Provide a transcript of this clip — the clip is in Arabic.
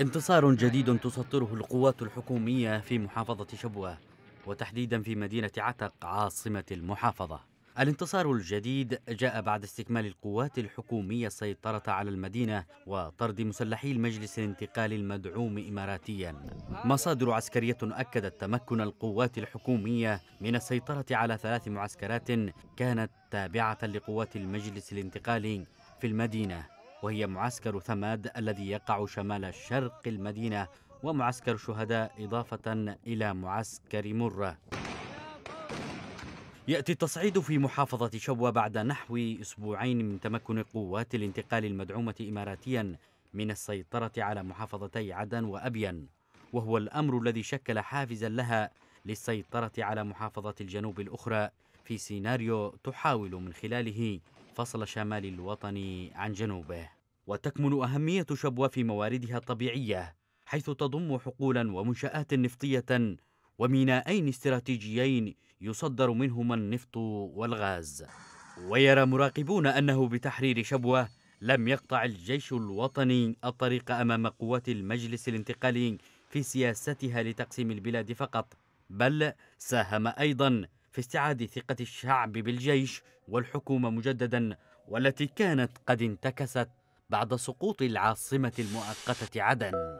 انتصار جديد تسطره القوات الحكومية في محافظة شبوة وتحديدا في مدينة عتق عاصمة المحافظة الانتصار الجديد جاء بعد استكمال القوات الحكومية السيطرة على المدينة وطرد مسلحي المجلس الانتقالي المدعوم إماراتيا مصادر عسكرية أكدت تمكن القوات الحكومية من السيطرة على ثلاث معسكرات كانت تابعة لقوات المجلس الانتقالي في المدينة وهي معسكر ثماد الذي يقع شمال شرق المدينة ومعسكر شهداء إضافة إلى معسكر مرة يأتي التصعيد في محافظة شبوة بعد نحو أسبوعين من تمكن قوات الانتقال المدعومة إماراتيا من السيطرة على محافظتي عدن وأبين وهو الأمر الذي شكل حافزا لها للسيطرة على محافظة الجنوب الأخرى في سيناريو تحاول من خلاله فصل شمال الوطن عن جنوبه وتكمن أهمية شبوة في مواردها الطبيعية حيث تضم حقولا ومنشآت نفطية وميناءين استراتيجيين يصدر منهما النفط والغاز ويرى مراقبون أنه بتحرير شبوة لم يقطع الجيش الوطني الطريق أمام قوات المجلس الانتقالي في سياستها لتقسيم البلاد فقط بل ساهم أيضا في استعادة ثقة الشعب بالجيش والحكومة مجددا والتي كانت قد انتكست بعد سقوط العاصمة المؤقتة عدن